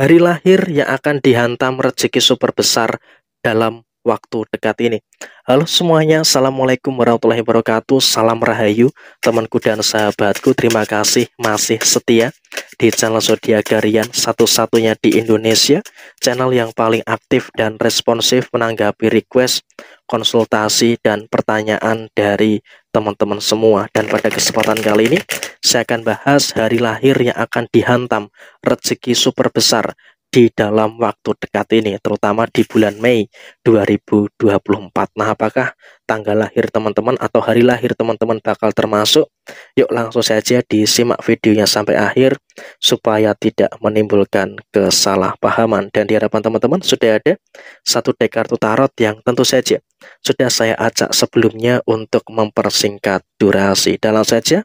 hari lahir yang akan dihantam rezeki super besar dalam waktu dekat ini. Halo semuanya, Assalamualaikum warahmatullahi wabarakatuh, salam rahayu, temanku dan sahabatku, terima kasih masih setia di channel Garian satu-satunya di Indonesia, channel yang paling aktif dan responsif menanggapi request, konsultasi, dan pertanyaan dari teman-teman semua. Dan pada kesempatan kali ini, saya akan bahas hari lahir yang akan dihantam rezeki super besar di dalam waktu dekat ini, terutama di bulan Mei 2024. Nah, apakah tanggal lahir teman-teman atau hari lahir teman-teman bakal termasuk? Yuk langsung saja disimak videonya sampai akhir supaya tidak menimbulkan kesalahpahaman. Dan di hadapan teman-teman sudah ada satu dek kartu tarot yang tentu saja sudah saya ajak sebelumnya untuk mempersingkat durasi. Dalam saja,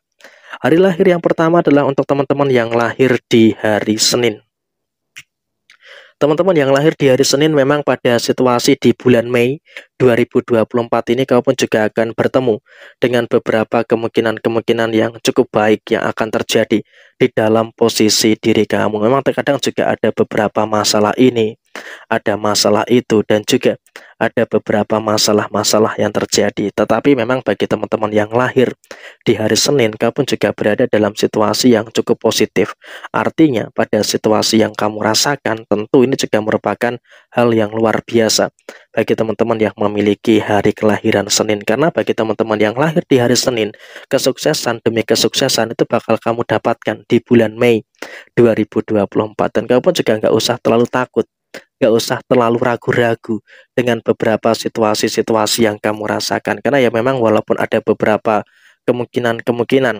hari lahir yang pertama adalah untuk teman-teman yang lahir di hari Senin Teman-teman yang lahir di hari Senin memang pada situasi di bulan Mei 2024 ini kamu juga akan bertemu dengan beberapa kemungkinan-kemungkinan yang cukup baik yang akan terjadi di dalam posisi diri kamu. Memang terkadang juga ada beberapa masalah ini ada masalah itu dan juga ada beberapa masalah-masalah yang terjadi. Tetapi memang bagi teman-teman yang lahir di hari Senin, kamu juga berada dalam situasi yang cukup positif. Artinya, pada situasi yang kamu rasakan, tentu ini juga merupakan hal yang luar biasa bagi teman-teman yang memiliki hari kelahiran Senin. Karena bagi teman-teman yang lahir di hari Senin, kesuksesan demi kesuksesan itu bakal kamu dapatkan di bulan Mei 2024. Dan kamu juga nggak usah terlalu takut gak usah terlalu ragu-ragu dengan beberapa situasi-situasi yang kamu rasakan karena ya memang walaupun ada beberapa kemungkinan-kemungkinan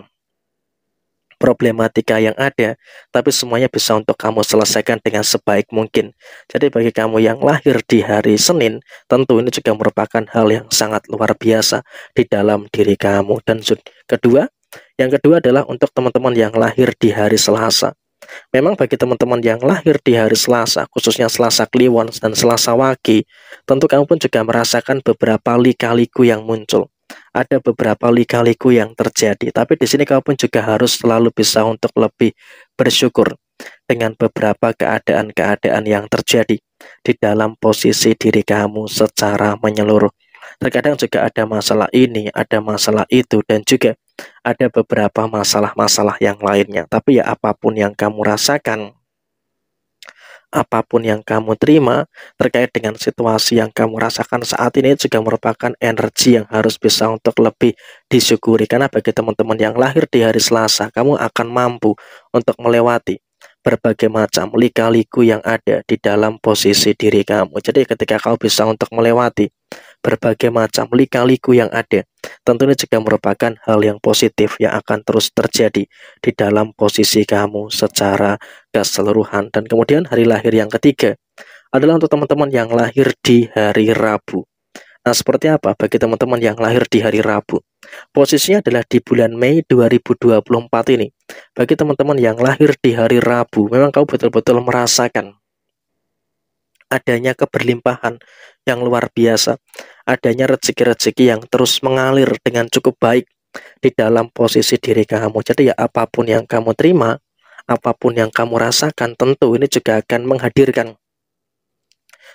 problematika yang ada tapi semuanya bisa untuk kamu selesaikan dengan sebaik mungkin jadi bagi kamu yang lahir di hari Senin tentu ini juga merupakan hal yang sangat luar biasa di dalam diri kamu dan kedua yang kedua adalah untuk teman-teman yang lahir di hari Selasa Memang bagi teman-teman yang lahir di hari Selasa, khususnya Selasa Kliwon dan Selasa Wage, tentu kamu pun juga merasakan beberapa likaliku yang muncul. Ada beberapa likaliku yang terjadi, tapi di sini kamu pun juga harus selalu bisa untuk lebih bersyukur dengan beberapa keadaan-keadaan yang terjadi di dalam posisi diri kamu secara menyeluruh. Terkadang juga ada masalah ini, ada masalah itu, dan juga ada beberapa masalah-masalah yang lainnya. Tapi ya apapun yang kamu rasakan, apapun yang kamu terima terkait dengan situasi yang kamu rasakan saat ini juga merupakan energi yang harus bisa untuk lebih disyukuri. Karena bagi teman-teman yang lahir di hari Selasa, kamu akan mampu untuk melewati berbagai macam lika-liku yang ada di dalam posisi diri kamu. Jadi ketika kau bisa untuk melewati berbagai macam lika-liku yang ada Tentunya juga merupakan hal yang positif yang akan terus terjadi di dalam posisi kamu secara keseluruhan. Dan kemudian hari lahir yang ketiga adalah untuk teman-teman yang lahir di hari Rabu. Nah, seperti apa bagi teman-teman yang lahir di hari Rabu? Posisinya adalah di bulan Mei 2024 ini. Bagi teman-teman yang lahir di hari Rabu, memang kau betul-betul merasakan adanya keberlimpahan yang luar biasa, adanya rezeki-rezeki yang terus mengalir dengan cukup baik di dalam posisi diri kamu. Jadi ya apapun yang kamu terima, apapun yang kamu rasakan tentu ini juga akan menghadirkan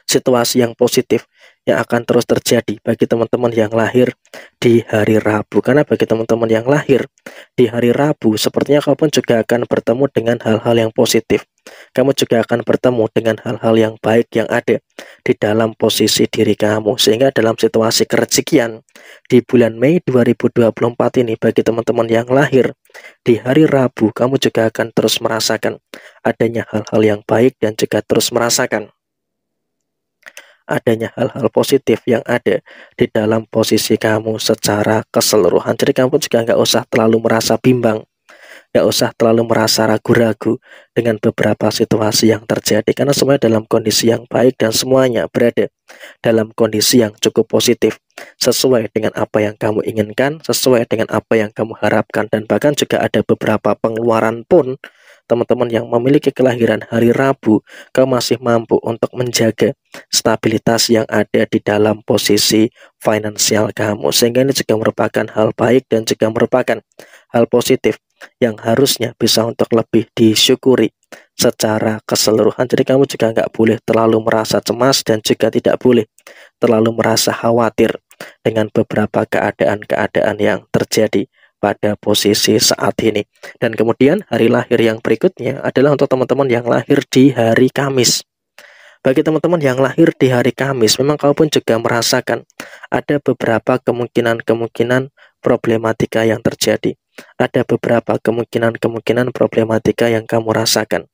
situasi yang positif yang akan terus terjadi bagi teman-teman yang lahir di hari Rabu. Karena bagi teman-teman yang lahir di hari Rabu, sepertinya kamu juga akan bertemu dengan hal-hal yang positif. Kamu juga akan bertemu dengan hal-hal yang baik yang ada di dalam posisi diri kamu. Sehingga dalam situasi kerejikian di bulan Mei 2024 ini bagi teman-teman yang lahir di hari Rabu, kamu juga akan terus merasakan adanya hal-hal yang baik dan juga terus merasakan adanya hal-hal positif yang ada di dalam posisi kamu secara keseluruhan. Jadi kamu pun juga nggak usah terlalu merasa bimbang, nggak usah terlalu merasa ragu-ragu dengan beberapa situasi yang terjadi karena semuanya dalam kondisi yang baik dan semuanya berada dalam kondisi yang cukup positif sesuai dengan apa yang kamu inginkan, sesuai dengan apa yang kamu harapkan dan bahkan juga ada beberapa pengeluaran pun teman-teman yang memiliki kelahiran hari Rabu, kau masih mampu untuk menjaga stabilitas yang ada di dalam posisi finansial kamu. Sehingga ini juga merupakan hal baik dan juga merupakan hal positif yang harusnya bisa untuk lebih disyukuri secara keseluruhan. Jadi kamu juga nggak boleh terlalu merasa cemas dan juga tidak boleh terlalu merasa khawatir dengan beberapa keadaan-keadaan yang terjadi pada posisi saat ini. Dan kemudian hari lahir yang berikutnya adalah untuk teman-teman yang lahir di hari Kamis. Bagi teman-teman yang lahir di hari Kamis, memang kau pun juga merasakan ada beberapa kemungkinan-kemungkinan problematika yang terjadi. Ada beberapa kemungkinan-kemungkinan problematika yang kamu rasakan.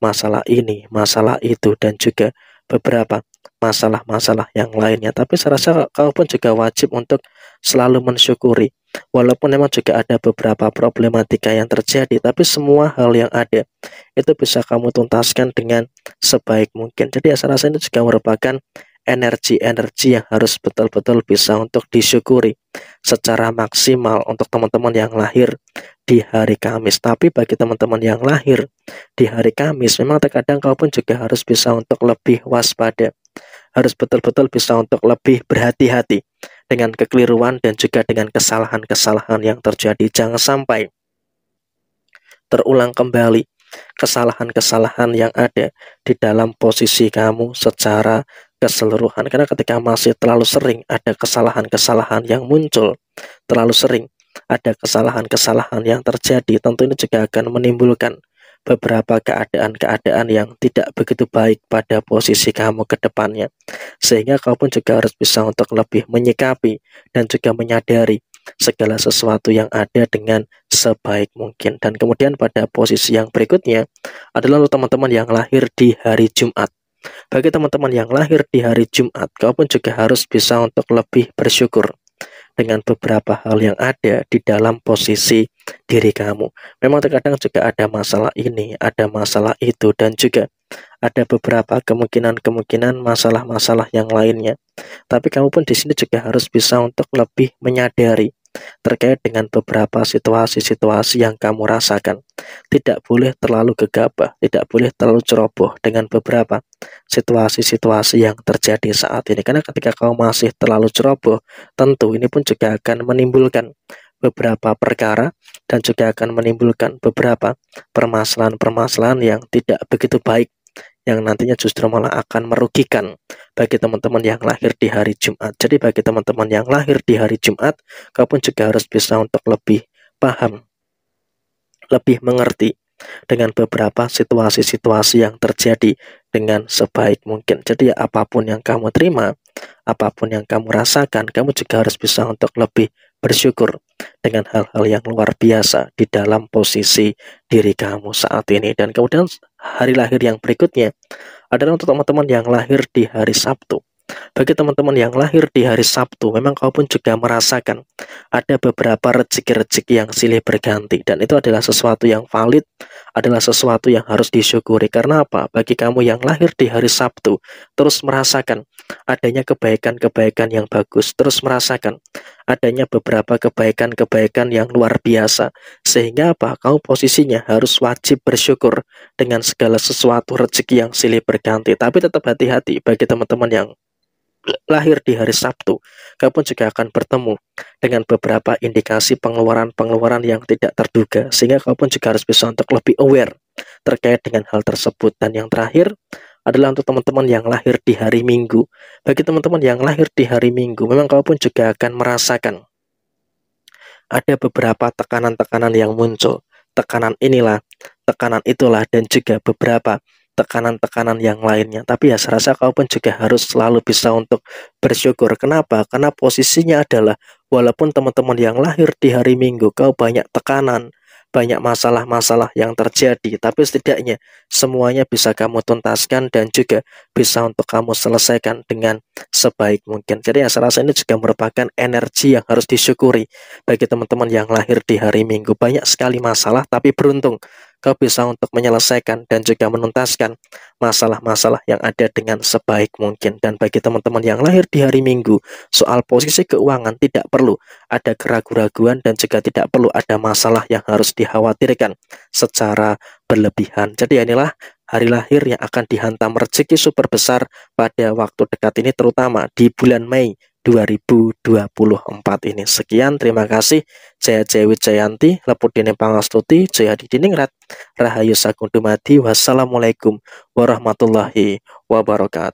Masalah ini, masalah itu, dan juga beberapa masalah-masalah yang lainnya. Tapi saya rasa kau pun juga wajib untuk selalu mensyukuri. Walaupun memang juga ada beberapa problematika yang terjadi, tapi semua hal yang ada itu bisa kamu tuntaskan dengan sebaik mungkin. Jadi saya rasa ini juga merupakan energi-energi yang harus betul-betul bisa untuk disyukuri secara maksimal untuk teman-teman yang lahir di hari Kamis. Tapi bagi teman-teman yang lahir di hari Kamis, memang terkadang kau pun juga harus bisa untuk lebih waspada. Harus betul-betul bisa untuk lebih berhati-hati dengan kekeliruan dan juga dengan kesalahan-kesalahan yang terjadi. Jangan sampai terulang kembali kesalahan-kesalahan yang ada di dalam posisi kamu secara keseluruhan karena ketika masih terlalu sering ada kesalahan-kesalahan yang muncul terlalu sering ada kesalahan-kesalahan yang terjadi tentu ini juga akan menimbulkan beberapa keadaan-keadaan yang tidak begitu baik pada posisi kamu ke depannya sehingga kau pun juga harus bisa untuk lebih menyikapi dan juga menyadari segala sesuatu yang ada dengan sebaik mungkin. Dan kemudian pada posisi yang berikutnya adalah teman-teman yang lahir di hari Jumat. Bagi teman-teman yang lahir di hari Jumat, kau pun juga harus bisa untuk lebih bersyukur dengan beberapa hal yang ada di dalam posisi diri kamu. Memang terkadang juga ada masalah ini, ada masalah itu, dan juga ada beberapa kemungkinan-kemungkinan masalah-masalah yang lainnya. Tapi kamu pun di sini juga harus bisa untuk lebih menyadari terkait dengan beberapa situasi-situasi yang kamu rasakan. Tidak boleh terlalu gegabah, tidak boleh terlalu ceroboh dengan beberapa situasi-situasi yang terjadi saat ini. Karena ketika kamu masih terlalu ceroboh, tentu ini pun juga akan menimbulkan beberapa perkara dan juga akan menimbulkan beberapa permasalahan-permasalahan yang tidak begitu baik yang nantinya justru malah akan merugikan bagi teman-teman yang lahir di hari Jumat. Jadi bagi teman-teman yang lahir di hari Jumat, kau pun juga harus bisa untuk lebih paham, lebih mengerti dengan beberapa situasi-situasi yang terjadi dengan sebaik mungkin. Jadi ya, apapun yang kamu terima, apapun yang kamu rasakan, kamu juga harus bisa untuk lebih bersyukur dengan hal-hal yang luar biasa di dalam posisi diri kamu saat ini. Dan kemudian hari lahir yang berikutnya adalah untuk teman-teman yang lahir di hari Sabtu. Bagi teman-teman yang lahir di hari Sabtu, memang kau pun juga merasakan ada beberapa rezeki-rezeki yang silih berganti dan itu adalah sesuatu yang valid, adalah sesuatu yang harus disyukuri. Karena apa? Bagi kamu yang lahir di hari Sabtu, terus merasakan adanya kebaikan-kebaikan yang bagus, terus merasakan adanya beberapa kebaikan-kebaikan yang luar biasa. Sehingga apa? Kau posisinya harus wajib bersyukur dengan segala sesuatu rezeki yang silih berganti. Tapi tetap hati-hati bagi teman-teman yang lahir di hari Sabtu, kamu juga akan bertemu dengan beberapa indikasi pengeluaran-pengeluaran yang tidak terduga, sehingga kamu juga harus bisa untuk lebih aware terkait dengan hal tersebut. Dan yang terakhir adalah untuk teman-teman yang lahir di hari Minggu. Bagi teman-teman yang lahir di hari Minggu, memang kamu pun juga akan merasakan ada beberapa tekanan-tekanan yang muncul. Tekanan inilah, tekanan itulah, dan juga beberapa tekanan-tekanan yang lainnya. Tapi ya serasa kau pun juga harus selalu bisa untuk bersyukur. Kenapa? Karena posisinya adalah walaupun teman-teman yang lahir di hari Minggu kau banyak tekanan, banyak masalah-masalah yang terjadi, tapi setidaknya semuanya bisa kamu tuntaskan dan juga bisa untuk kamu selesaikan dengan sebaik mungkin. Jadi ya serasa ini juga merupakan energi yang harus disyukuri bagi teman-teman yang lahir di hari Minggu. Banyak sekali masalah, tapi beruntung kau bisa untuk menyelesaikan dan juga menuntaskan masalah-masalah yang ada dengan sebaik mungkin. Dan bagi teman-teman yang lahir di hari Minggu, soal posisi keuangan tidak perlu ada keraguan-raguan dan juga tidak perlu ada masalah yang harus dikhawatirkan secara berlebihan. Jadi inilah hari lahir yang akan dihantam rezeki super besar pada waktu dekat ini terutama di bulan Mei 2024 ini. Sekian, terima kasih. Jaya Jaya Wijayanti, Leput Dini Pangastuti, Jaya Didiningrat, Rahayu Sagung Dumadi, Wassalamualaikum warahmatullahi wabarakatuh.